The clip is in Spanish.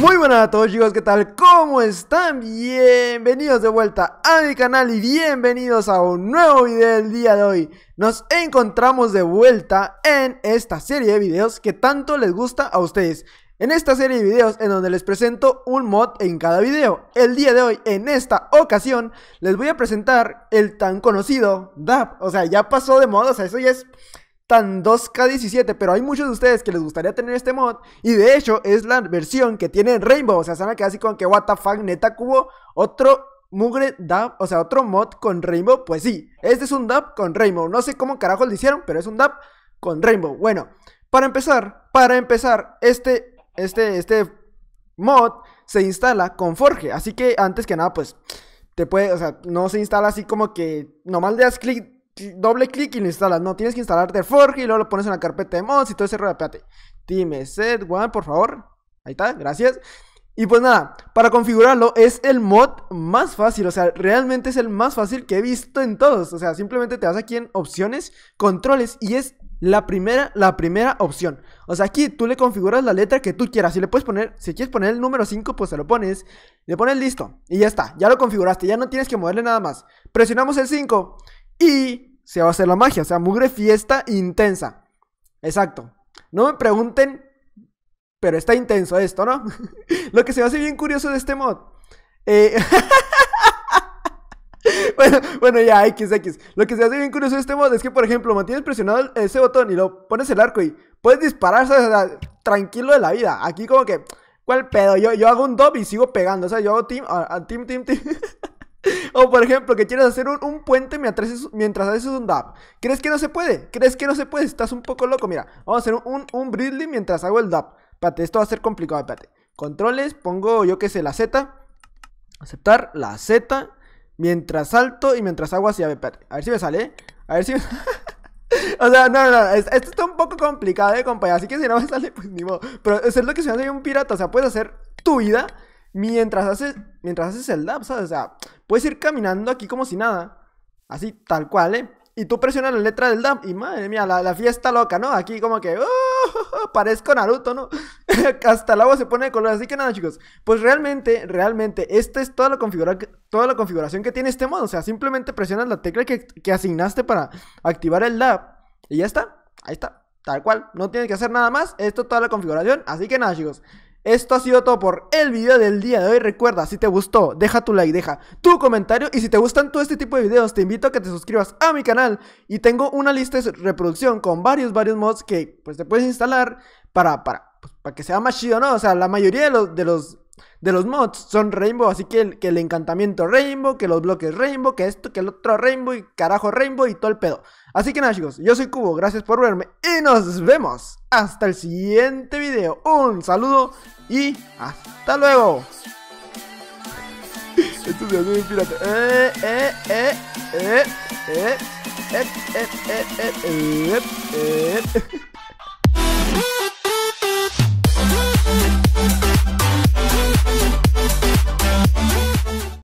Muy buenas a todos chicos, ¿qué tal? ¿Cómo están? Bienvenidos de vuelta a mi canal y bienvenidos a un nuevo video del día de hoy. Nos encontramos de vuelta en esta serie de videos que tanto les gusta a ustedes. En esta serie de videos en donde les presento un mod en cada video. El día de hoy, en esta ocasión, les voy a presentar el tan conocido DAP. O sea, ya pasó de moda, o sea, eso ya es tan 2K17, pero hay muchos de ustedes que les gustaría tener este mod y de hecho es la versión que tiene Rainbow, o sea, se van a quedar así con que what the neta cubo, otro mugre DAP, o sea, otro mod con Rainbow, pues sí, este es un DAP con Rainbow, no sé cómo carajos lo hicieron, pero es un DAP con Rainbow. Bueno, para empezar, para empezar, este, este, este mod se instala con Forge, así que antes que nada, pues, te puede, o sea, no se instala así como que nomás le das clic doble clic y lo instalas. No, tienes que instalarte Forge y luego lo pones en la carpeta de mods y todo ese rollo. Espérate. Dime set one, por favor. Ahí está, gracias. Y pues nada, para configurarlo es el mod más fácil, o sea, realmente es el más fácil que he visto en todos. O sea, simplemente te vas aquí en opciones, controles y es la primera, la primera opción. O sea, aquí tú le configuras la letra que tú quieras. Si le puedes poner, si quieres poner el número 5, pues se lo pones. Le pones listo. Y ya está. Ya lo configuraste. Ya no tienes que moverle nada más. Presionamos el 5. Y se va a hacer la magia. O sea, mugre fiesta intensa. Exacto. No me pregunten, pero está intenso esto, ¿no? Lo que se me hace bien curioso de este mod. Eh, bueno, bueno, ya, XX. Lo que se hace bien curioso de este mod es que, por ejemplo, mantienes presionado ese botón y lo pones el arco y puedes disparar, tranquilo de la vida. Aquí como que, ¿cuál pedo? Yo, yo hago un dob y sigo pegando. O sea, yo hago team, team, team. O por ejemplo, que quieres hacer un, un puente mientras, mientras haces un dab. ¿Crees que no se puede? ¿Crees que no se puede? Estás un poco loco, mira. Vamos a hacer un, un, mientras hago el dab. Espérate, esto va a ser complicado, pate Controles, pongo yo que sé, la Z. Aceptar, la Z. Mientras salto y mientras hago así, a ver, A ver si me sale, ¿eh? A ver si me O sea, no, no, no, esto está un poco complicado ¿eh, compañero? así que si no me sale, pues ni modo. Pero es lo que se hace un pirata, o sea, puedes hacer tu vida mientras haces, mientras haces el dab, ¿sabes? O sea, puedes ir caminando aquí como si nada. Así, tal cual, ¿eh? Y tú presionas la letra del dab y madre mía, la, la fiesta loca, ¿no? Aquí como que, oh, parezco Naruto, ¿no? Hasta el agua se pone de color. Así que nada, chicos. Pues realmente, realmente, esta es toda la, configura toda la configuración que tiene este modo. O sea, simplemente presionas la tecla que, asignaste para activar el dab. Y ya está. Ahí está. Tal cual. No tienes que hacer nada más. Esto es toda la configuración. Así que nada, chicos. Esto ha sido todo por el video del día de hoy. Recuerda, si te gustó, deja tu like, deja tu comentario. Y si te gustan todo este tipo de videos, te invito a que te suscribas a mi canal. Y tengo una lista de reproducción con varios, varios mods que pues te puedes instalar para, para, pues, para que sea más chido, ¿no? O sea, la mayoría de los, de los de los mods son Rainbow, así que el, que el encantamiento Rainbow, que los bloques Rainbow, que esto, que el otro Rainbow y carajo Rainbow y todo el pedo. Así que nada chicos, yo soy Cubo, gracias por verme y nos vemos hasta el siguiente video. Un saludo y hasta luego.